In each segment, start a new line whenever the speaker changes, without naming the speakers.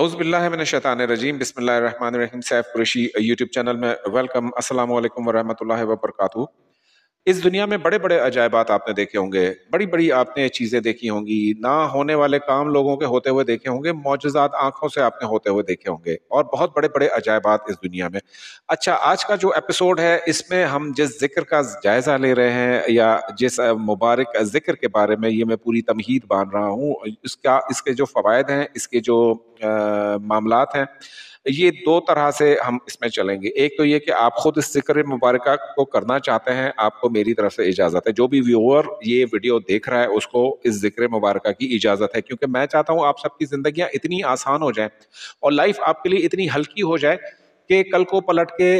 मैंने शैतान रजीम बिसमीम सैफ कुरेशी यूट्यूब चैनल में वेलकम अस्सलाम वालेकुम वरहमतुल्लाहि वबरकातुहू इस दुनिया में बड़े बड़े अजायबात आपने देखे होंगे बड़ी बड़ी आपने चीज़ें देखी होंगी ना होने वाले काम लोगों के होते हुए देखे होंगे मोजात आंखों से आपने होते हुए देखे होंगे और बहुत बड़े बड़े अजायबात इस दुनिया में अच्छा आज का जो एपिसोड है इसमें हम जिस जिक्र का जायज़ा ले रहे हैं या जिस मुबारक जिक्र के बारे में ये मैं पूरी तमहीद बांध रहा हूँ इसका इसके जो फ़वाद हैं इसके जो मामला हैं ये दो तरह से हम इसमें चलेंगे एक तो ये कि आप खुद इस जिक्र मुबारक को करना चाहते हैं आपको मेरी तरफ से इजाज़त है जो भी व्यूअर ये वीडियो देख रहा है उसको इस जिक्र मुबारक की इजाज़त है क्योंकि मैं चाहता हूँ आप सबकी ज़िंदगियाँ इतनी आसान हो जाए और लाइफ आपके लिए इतनी हल्की हो जाए कि कल को पलट के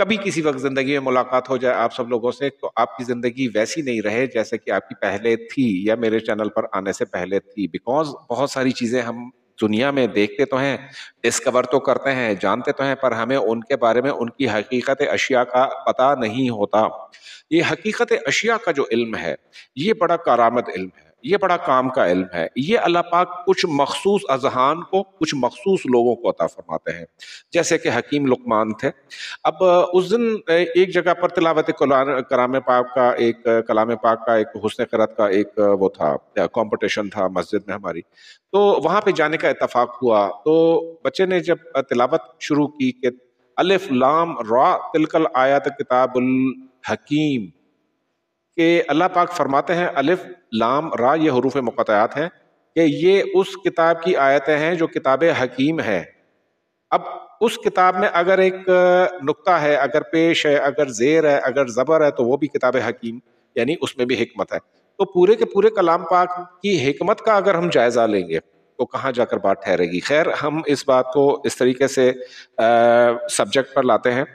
कभी किसी वक्त ज़िंदगी में मुलाकात हो जाए आप सब लोगों से तो आपकी ज़िंदगी वैसी नहीं रहे जैसे कि आपकी पहले थी या मेरे चैनल पर आने से पहले थी बिकॉज बहुत सारी चीज़ें हम दुनिया में देखते तो हैं डिस्कवर तो करते हैं जानते तो हैं पर हमें उनके बारे में उनकी हकीकत अशिया का पता नहीं होता ये हकीकत अशिया का जो इल्म है ये बड़ा कारामद इल्म है ये बड़ा काम का इल्म है ये अल्लाह पाक कुछ मखसूस अजहान को कुछ मखसूस लोगों को अता फरमाते हैं जैसे कि हकीम लुकमान थे अब उस दिन एक जगह पर तिलावत कलाम पाक का एक कलाम पाक का एक हुसन करत का एक वो था कंपटीशन था मस्जिद में हमारी तो वहाँ पे जाने का इतफाक़ हुआ तो बच्चे ने जब तिलावत शुरू की कि अलिफ लाम रा तिलकल आयात किताबुल हकीम कि अल्लाह पाक फरमाते हैं अलिफ लाम रा ये हरूफ मुकतयात हैं कि ये उस किताब की आयतें हैं जो किताब हकीम है अब उस किताब में अगर एक नुक्ता है अगर पेश है अगर जेर है अगर ज़बर है तो वो भी किताब हकीम यानी उसमें भी हमत है तो पूरे के पूरे कलाम पाक की हमत का अगर हम जायज़ा लेंगे तो कहाँ जाकर बात ठहरेगी खैर हम इस बात को इस तरीके से सब्जेक्ट पर लाते हैं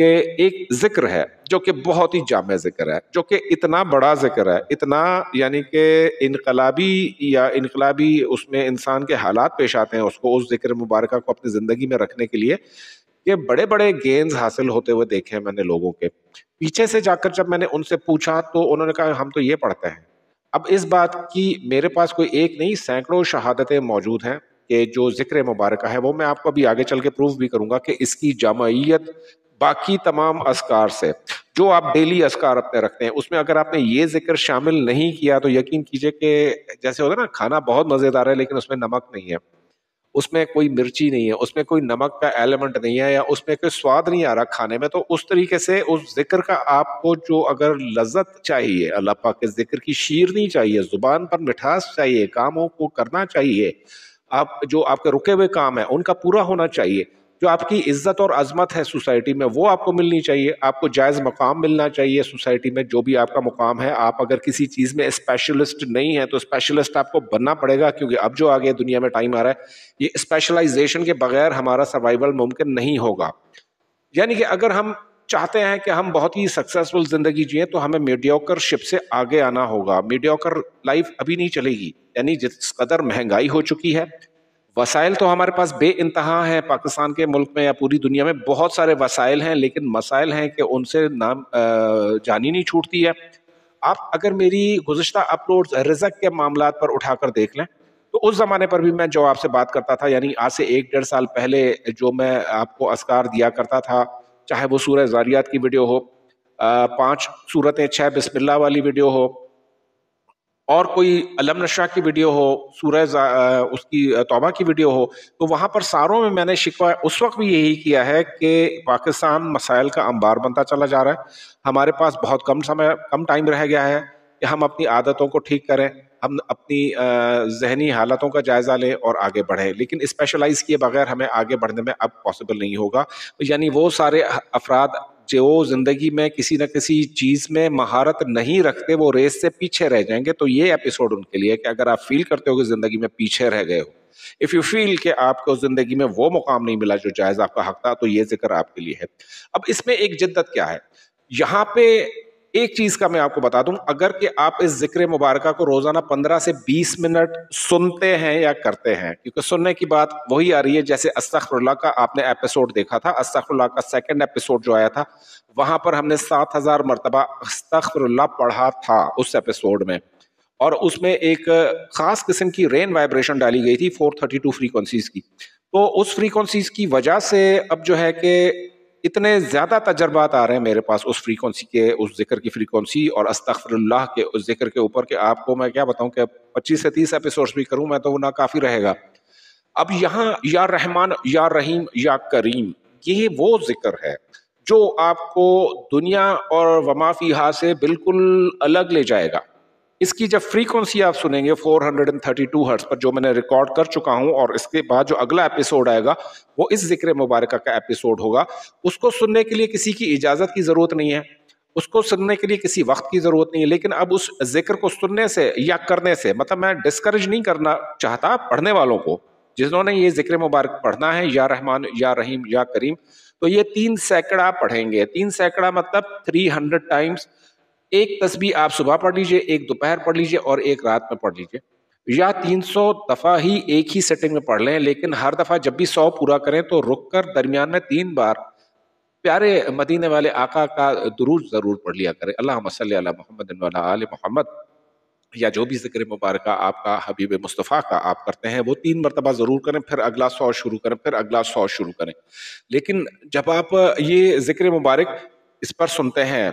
कि एक ज़िक्र है जो कि बहुत ही जाम ज़िक्र है जो कि इतना बड़ा ज़िक्र है इतना यानी कि इनकलाबी या इनकलाबी उसमें इंसान के हालात पेश आते हैं उसको उस ज़िक्र मुबारक को अपनी ज़िंदगी में रखने के लिए ये बड़े बड़े गेंद हासिल होते हुए देखे हैं मैंने लोगों के पीछे से जाकर जब मैंने उनसे पूछा तो उन्होंने कहा हम तो ये पढ़ते हैं अब इस बात की मेरे पास कोई एक नहीं सैकड़ों शहादतें मौजूद हैं कि जो ज़िक्र मुबारक है वो मैं आपको अभी आगे चल के प्रूव भी करूँगा कि इसकी जामयत बाकी तमाम असकार से जो आप डेली असकार अपने रखते हैं उसमें अगर आपने ये जिक्र शामिल नहीं किया तो यकीन कीजिए कि जैसे होता है ना खाना बहुत मज़ेदार है लेकिन उसमें नमक नहीं है उसमें कोई मिर्ची नहीं है उसमें कोई नमक का एलिमेंट नहीं है या उसमें कोई स्वाद नहीं आ रहा खाने में तो उस तरीके से उस जिक्र का आपको जो अगर लज्जत चाहिए अल्लाह पाक के जिक्र की शीरनी चाहिए ज़ुबान पर मिठास चाहिए कामों को करना चाहिए आप जो आपके रुके हुए काम है उनका पूरा होना चाहिए जो आपकी इज्जत और अजमत है सोसाइटी में वो आपको मिलनी चाहिए आपको जायज़ मकाम मिलना चाहिए सोसाइटी में जो भी आपका मुकाम है आप अगर किसी चीज़ में स्पेशलिस्ट नहीं है तो स्पेशलिस्ट आपको बनना पड़ेगा क्योंकि अब जो आगे दुनिया में टाइम आ रहा है ये स्पेशलाइजेशन के बगैर हमारा सर्वाइवल मुमकिन नहीं होगा यानी कि अगर हम चाहते हैं कि हम बहुत ही सक्सेसफुल ज़िंदगी जिए तो हमें शिप से आगे आना होगा मीडियोकर लाइफ अभी नहीं चलेगी यानी जिस कदर महंगाई हो चुकी है वसाइल तो हमारे पास बे इंतहा है पाकिस्तान के मुल्क में या पूरी दुनिया में बहुत सारे वसाइल हैं लेकिन मसाइल हैं कि उनसे नाम जानी नहीं छूटती है आप अगर मेरी गुज्त अपलोड रिजक के मामला पर उठाकर देख लें तो उस ज़माने पर भी मैं जो आपसे बात करता था यानी आज से एक डेढ़ साल पहले जो मैं आपको असकार दिया करता था चाहे वो सूर्य जारियात की वीडियो हो पांच सूरतें छः बिस्मिल्ला वाली वीडियो हो और कोई अलम नशा की वीडियो हो सूरज उसकी तोबा की वीडियो हो तो वहाँ पर सारों में मैंने शिकवा उस वक्त भी यही किया है कि पाकिस्तान मसाइल का अंबार बनता चला जा रहा है हमारे पास बहुत कम समय कम टाइम रह गया है कि हम अपनी आदतों को ठीक करें हम अपनी जहनी हालतों का जायज़ा लें और आगे बढ़ें लेकिन स्पेशलाइज़ किए बगैर हमें आगे बढ़ने में अब पॉसिबल नहीं होगा यानी वो सारे अफराद जो ज़िंदगी में किसी न किसी चीज़ में महारत नहीं रखते वो रेस से पीछे रह जाएंगे तो ये एपिसोड उनके लिए कि अगर आप फील करते हो कि ज़िंदगी में पीछे रह गए हो इफ़ यू फील कि आपको ज़िंदगी में वो मुकाम नहीं मिला जो जायज़ आपका हक था तो ये जिक्र आपके लिए है अब इसमें एक जिद्दत क्या है यहाँ पे एक चीज का मैं आपको बता दूं अगर कि आप इस जिक्र मुबारक को रोजाना 15 से 20 मिनट सुनते हैं या करते हैं क्योंकि सुनने की बात वही आ रही है जैसे अस्तखरुल्ला का आपने एपिसोड देखा था अस्तखरुल्ला का सेकंड एपिसोड जो आया था वहां पर हमने सात हजार मरतबा अस्तखरुल्ला पढ़ा था उस एपिसोड में और उसमें एक खास किस्म की रेन वाइब्रेशन डाली गई थी फोर थर्टी की तो उस फ्रीक्वेंसीज की वजह से अब जो है कि इतने ज़्यादा तजर्बात आ रहे हैं मेरे पास उस फ्रीक्वेंसी के उस जिक्र की फ्रीक्वेंसी और अस्तफरल्लाह के उस जिक्र के ऊपर कि आपको मैं क्या बताऊं कि 25 से 30 एपिसोड्स भी करूं मैं तो वो ना काफ़ी रहेगा अब यहाँ या रहमान या रहीम या करीम ये वो जिक्र है जो आपको दुनिया और वमाफी हा से बिल्कुल अलग ले जाएगा इसकी जब फ्रीक्वेंसी आप सुनेंगे 432 हंड्रेड पर जो मैंने रिकॉर्ड कर चुका हूं और इसके बाद जो अगला एपिसोड आएगा वो इस जिक्र मुबारक का एपिसोड होगा उसको सुनने के लिए किसी की इजाज़त की ज़रूरत नहीं है उसको सुनने के लिए किसी वक्त की ज़रूरत नहीं है लेकिन अब उस जिक्र को सुनने से या करने से मतलब मैं डिस्करेज नहीं करना चाहता पढ़ने वालों को जिन्होंने ये जिक्र मुबारक पढ़ना है या रहमान या रहीम या करीम तो ये तीन सैकड़ा पढ़ेंगे तीन सैकड़ा मतलब थ्री हंड्रेड टाइम्स एक तस्बी आप सुबह पढ़ लीजिए एक दोपहर पढ़ लीजिए और एक रात में पढ़ लीजिए या 300 दफ़ा ही एक ही सेटिंग में पढ़ लें लेकिन हर दफ़ा जब भी सौ पूरा करें तो रुक कर दरमियान में तीन बार प्यारे मदीने वाले आका का दुरूज ज़रूर पढ़ लिया करें अल्लाह मसल मोहम्मद आल मोहम्मद या जो भी जिक्र मुबारक आपका हबीब मुस्तफ़ा का आप करते हैं वो तीन मरतबा ज़रूर करें फिर अगला सौ शुरू करें फिर अगला सौ शुरू करें लेकिन जब आप ये जिक्र मुबारक इस पर सुनते हैं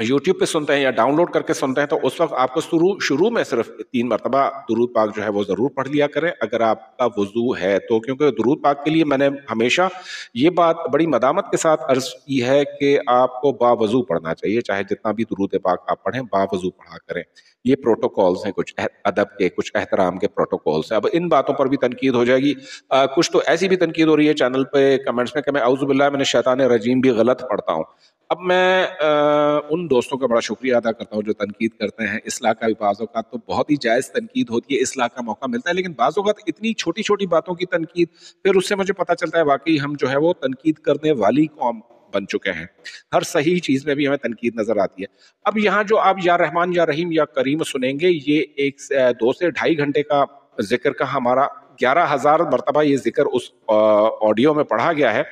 यूट्यूब पे सुनते हैं या डाउनलोड करके सुनते हैं तो उस वक्त आपको शुरू शुरू में सिर्फ तीन मरतबा दुरूद पाक जो है वो ज़रूर पढ़ लिया करें अगर आपका वजू है तो क्योंकि दुरूद पाक के लिए मैंने हमेशा ये बात बड़ी मदामत के साथ अर्ज की है कि आपको बावजू पढ़ना चाहिए चाहे जितना भी दरूद पाक आप पढ़ें बावजू पढ़ा करें ये प्रोटोकॉल्स हैं कुछ अदब के कुछ एहतराम के प्रोटोकॉल्स हैं अब इन बातों पर भी तनकीद हो जाएगी आ, कुछ तो ऐसी भी तनकीद हो रही है चैनल पे कमेंट्स में कि मैं अवजुबिल्ला मैंने शैतान रजीम भी गलत पढ़ता हूँ अब मैं आ, उन दोस्तों का बड़ा शुक्रिया अदा करता हूँ जो तनकीद करते हैं इसलाह का भी बाज़ात तो बहुत ही जायज़ तनकीद होती है इसलाह का मौका मिलता है लेकिन बाज़ अवत इतनी छोटी छोटी बातों की तनकीद फिर उससे मुझे पता चलता है वाकई हम जो है वो तनकीद करने वाली कौम बन चुके हैं हर सही चीज़ में भी हमें तनकीद नज़र आती है अब यहाँ जो आप या रहमान या रहीम या करीम सुनेंगे ये एक दो से ढाई घंटे का जिक्र का हमारा ग्यारह हज़ार मरतबा ये ज़िक्र उस ऑडियो में पढ़ा गया है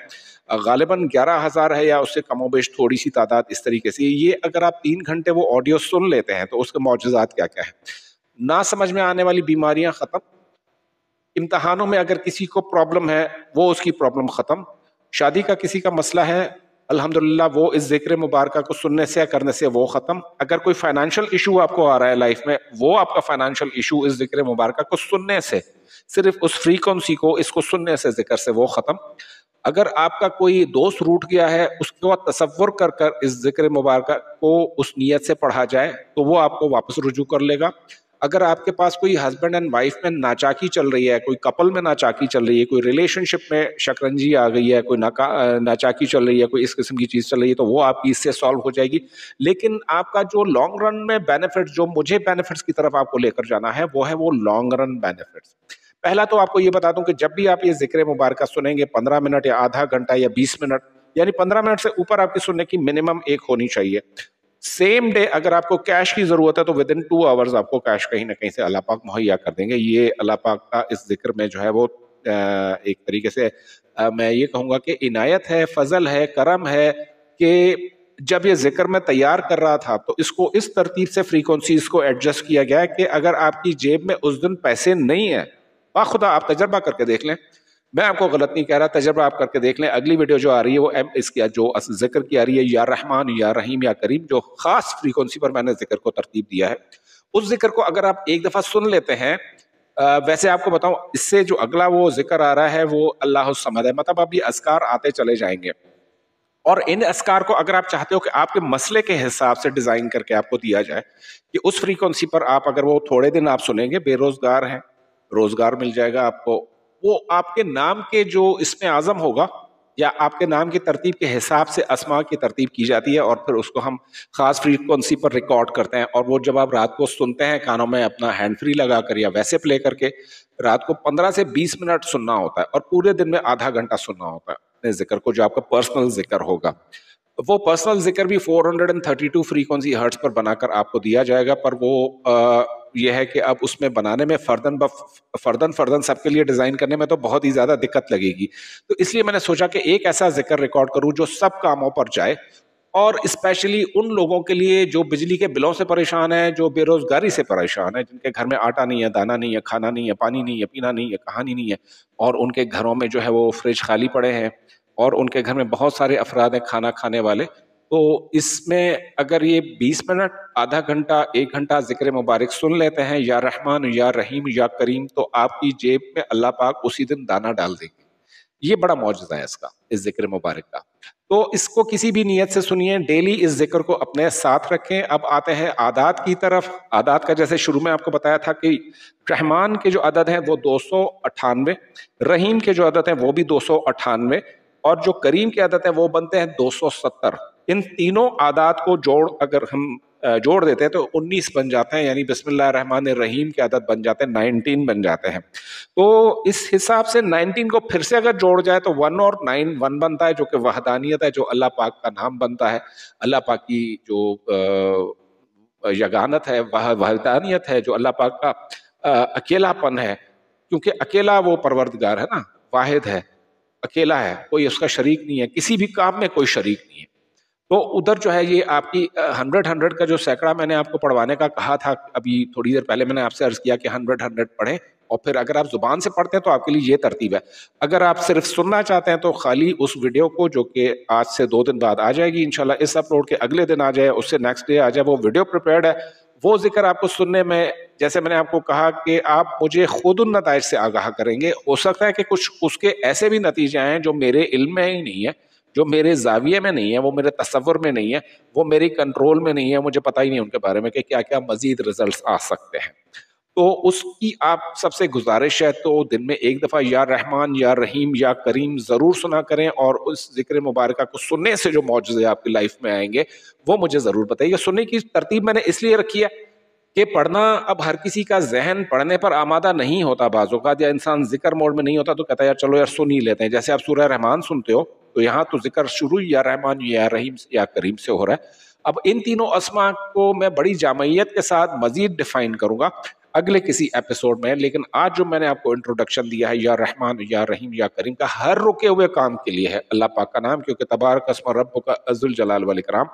गालिबा ग्यारह हज़ार है या उससे कमो बेश थोड़ी सी तादाद इस तरीके से ये अगर आप तीन घंटे वो ऑडियो सुन लेते हैं तो उसके मुआजात क्या क्या है ना समझ में आने वाली बीमारियां ख़त्म इम्तहानों में अगर किसी को प्रॉब्लम है वो उसकी प्रॉब्लम ख़त्म शादी का किसी का मसला है अल्हम्दुलिल्लाह वो इस जिक्र मुबारक को सुनने से या करने से वो ख़त्म अगर कोई फाइनेंशियल इशू आपको आ रहा है लाइफ में वो आपका फाइनेंशियल इशू इस जिक्र मुबारक को सुनने से सिर्फ उस फ्रीक्वेंसी को इसको सुनने से जिक्र से वो ख़त्म अगर आपका कोई दोस्त रूट गया है उसके बाद तस्वुर कर कर इस जिक्र मुबारक को उस नीयत से पढ़ा जाए तो वो आपको वापस रुजू कर लेगा अगर आपके पास कोई हस्बैंड एंड वाइफ में नाचाकी चल रही है कोई कपल में नाचाकी चल रही है कोई रिलेशनशिप में शकरंजी आ गई है कोई नाका नाचाकी चल रही है कोई इस किस्म की चीज़ चल रही है तो वो आपकी इससे सॉल्व हो जाएगी लेकिन आपका जो लॉन्ग रन में बेनिफिट जो मुझे बेनिफिट्स की तरफ आपको लेकर जाना है वो है वो लॉन्ग रन बेनिफिट्स पहला तो आपको ये बता दूं कि जब भी आप ये जिक्र मुबारक सुनेंगे पंद्रह मिनट या आधा घंटा या बीस मिनट यानी पंद्रह मिनट से ऊपर आपकी सुनने की मिनिमम एक होनी चाहिए सेम डे अगर आपको कैश की ज़रूरत है तो विद इन टू आवर्स आपको कैश कहीं ना कहीं से अल्लाह पाक मुहैया कर देंगे ये अल्लाह पाक का इस जिक्र में जो है वो एक तरीके से मैं ये कहूँगा कि इनायत है फजल है करम है कि जब ये जिक्र में तैयार कर रहा था तो इसको इस तरतीब से फ्रीक्वेंसीज को एडजस्ट किया गया है कि अगर आपकी जेब में उस दिन पैसे नहीं है बाखुदा आप तजर्बा करके देख लें मैं आपको गलत नहीं कह रहा तजर्बा आप करके देख लें अगली वीडियो जो आ रही है वो एम इसकी जो जिक्र की आ रही है या रहमान या रहीम या करीम जो खास फ्रीक्वेंसी पर मैंने जिक्र को तरतीब दिया है उस जिक्र को अगर आप एक दफ़ा सुन लेते हैं आ, वैसे आपको बताऊं इससे जो अगला वो जिक्र आ रहा है वो अल्लाह समद है मतलब अब ये असकार आते चले जाएंगे और इन असकार को अगर आप चाहते हो कि आपके मसले के हिसाब से डिज़ाइन करके आपको दिया जाए कि उस फ्रीक्वेंसी पर आप अगर वो थोड़े दिन आप सुनेंगे बेरोज़गार हैं रोज़गार मिल जाएगा आपको वो आपके नाम के जो इसमें आज़म होगा या आपके नाम की तरतीब के हिसाब से असमा की तरतीब की जाती है और फिर उसको हम ख़ास फ्रीक्वेंसी पर रिकॉर्ड करते हैं और वो जब आप रात को सुनते हैं कानों में अपना हैंड फ्री लगा कर या वैसे प्ले करके रात को पंद्रह से बीस मिनट सुनना होता है और पूरे दिन में आधा घंटा सुनना होता है अपने जिक्र को जो आपका पर्सनल जिक्र होगा वो पर्सनल जिक्र भी 432 फ्रीक्वेंसी हर्ट्स पर बनाकर आपको दिया जाएगा पर वो आ, ये है कि अब उसमें बनाने में फर्दन ब फर्दन फर्दन सबके लिए डिज़ाइन करने में तो बहुत ही ज़्यादा दिक्कत लगेगी तो इसलिए मैंने सोचा कि एक ऐसा जिक्र रिकॉर्ड करूँ जो सब कामों पर जाए और स्पेशली उन लोगों के लिए जो बिजली के बिलों से परेशान है जो बेरोज़गारी से परेशान है जिनके घर में आटा नहीं है दाना नहीं है खाना नहीं है पानी नहीं है पीना नहीं है कहानी नहीं है और उनके घरों में जो है वो फ्रिज खाली पड़े हैं और उनके घर में बहुत सारे अफराद हैं खाना खाने वाले तो इसमें अगर ये 20 मिनट आधा घंटा एक घंटा जिक्र मुबारक सुन लेते हैं या रहमान या रहीम या करीम तो आपकी जेब में अल्लाह पाक उसी दिन दाना डाल देंगे ये बड़ा मौजूदा है इसका इस जिक्र मुबारक का तो इसको किसी भी नीयत से सुनिए डेली इस जिक्र को अपने साथ रखें अब आते हैं आदात की तरफ आदात का जैसे शुरू में आपको बताया था कि रहमान के जो अदद हैं वो दो रहीम के जो अदद हैं वो भी दो और जो करीम की आदत है वो बनते हैं 270 इन तीनों आदात को जोड़ अगर हम जोड़ देते हैं तो 19 बन जाते हैं यानी बिसमान रहीम की आदत बन जाते हैं 19 बन जाते हैं तो इस हिसाब से 19 को फिर से अगर जोड़ जाए तो वन और नाइन वन बनता है जो कि वहदानियत है जो अल्लाह पाक का नाम बनता है अल्लाह पाक की जो यगानत है वह वहदानियत है जो अल्लाह पाक का अकेलापन है क्योंकि अकेला वो परवरदगार है ना वाहिद है अकेला है कोई उसका शरीक नहीं है किसी भी काम में कोई शरीक नहीं है तो उधर जो है ये आपकी हंड्रेड हंड्रेड का जो सैकड़ा मैंने आपको पढ़वाने का कहा था अभी थोड़ी देर पहले मैंने आपसे अर्ज किया कि हंड्रेड हंड्रेड पढ़ें और फिर अगर आप ज़ुबान से पढ़ते हैं तो आपके लिए ये तरतीब है अगर आप सिर्फ सुनना चाहते हैं तो खाली उस वीडियो को जो कि आज से दो दिन बाद आ जाएगी इनशाला इस अपलोड के अगले दिन आ जाए उससे नेक्स्ट डे आ जाए वो वीडियो प्रिपेयर है वो जिक्र आपको सुनने में जैसे मैंने आपको कहा कि आप मुझे खुद उन नतज से आगाह करेंगे हो सकता है कि कुछ उसके ऐसे भी नतीजे हैं जो मेरे इल्म में ही नहीं है जो मेरे जाविये में नहीं है वो मेरे तस्वुर में नहीं है वो मेरी कंट्रोल में नहीं है मुझे पता ही नहीं उनके बारे में कि क्या क्या मज़ीद रिजल्ट आ सकते हैं तो उसकी आप सबसे गुजारिश है तो दिन में एक दफ़ा या रहमान या रहीम या करीम ज़रूर सुना करें और उस जिक्र मुबारक को सुनने से जो मुआजे आपकी लाइफ में आएंगे वो मुझे ज़रूर बताइए सुनने की तरतीब मैंने इसलिए रखी है कि पढ़ना अब हर किसी का जहन पढ़ने पर आमादा नहीं होता बाज़ात या इंसान जिक्र मोड में नहीं होता तो कहता है यार चलो यार सुन ही लेते हैं जैसे आप सूर्य रहमान सुनते हो तो यहाँ तो जिक्र शुरू या रहमान या रहीम या करीम से हो रहा है अब इन तीनों असमा को मैं बड़ी जामयत के साथ मज़ीद डिफ़ाइन करूँगा अगले किसी एपिसोड में लेकिन आज जो मैंने आपको इंट्रोडक्शन दिया है या रहमान या रहीम या करीम का हर रुके हुए काम के लिए है अल्लाह पाक का नाम क्योंकि तबार कसम रब का अजुल जलाल कराम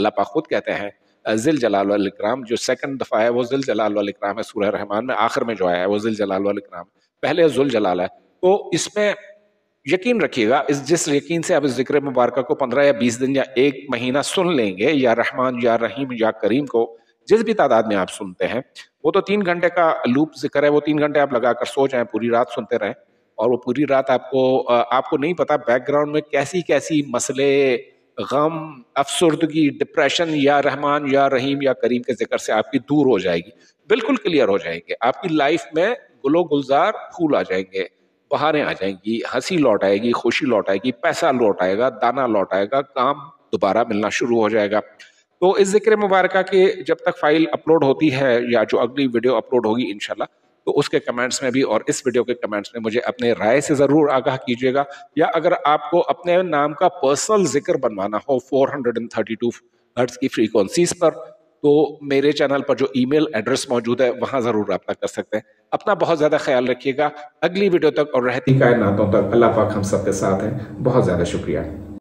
अल्लाह पाक खुद कहते हैं जिल जलाल कराम जो सेकंड दफ़ा है वो जिल जलाल कराम है सूर रहमान में आखिर में जो आया है वो जिल जलाल कराम पहले जुल जलाल है तो इसमें यकीन रखिएगा इस जिस यकीन से आप इस जिक्र मुबारक को पंद्रह या बीस दिन या एक महीना सुन लेंगे या रहमान या रहीम या करीम को जिस भी तादाद में आप सुनते हैं वो तो तीन घंटे का लूप जिक्र है वो तीन घंटे आप लगाकर सो जाएं पूरी रात सुनते रहें और वो पूरी रात आपको आपको नहीं पता बैकग्राउंड में कैसी कैसी मसले गम अफसरदगी डिप्रेशन या रहमान या रहीम या करीम के जिक्र से आपकी दूर हो जाएगी बिल्कुल क्लियर हो जाएंगे आपकी लाइफ में गुलो गुलजार फूल आ जाएंगे बहारें आ जाएंगी हंसी लौट आएगी खुशी लौट आएगी पैसा लौट आएगा दाना लौट आएगा काम दोबारा मिलना शुरू हो जाएगा तो इस जिक्र मुबारक के जब तक फाइल अपलोड होती है या जो अगली वीडियो अपलोड होगी इनशाला तो उसके कमेंट्स में भी और इस वीडियो के कमेंट्स में मुझे अपने राय से ज़रूर आगाह कीजिएगा या अगर आपको अपने नाम का पर्सनल जिक्र बनवाना हो 432 हर्ट्ज की फ्रीक्वेंसीज पर तो मेरे चैनल पर जो ईमेल एड्रेस मौजूद है वहाँ ज़रूर रब्ता कर सकते हैं अपना बहुत ज़्यादा ख्याल रखिएगा अगली वीडियो तक और रहती कायनातों तक अल्लाह पाक हम सबके साथ हैं बहुत ज़्यादा शुक्रिया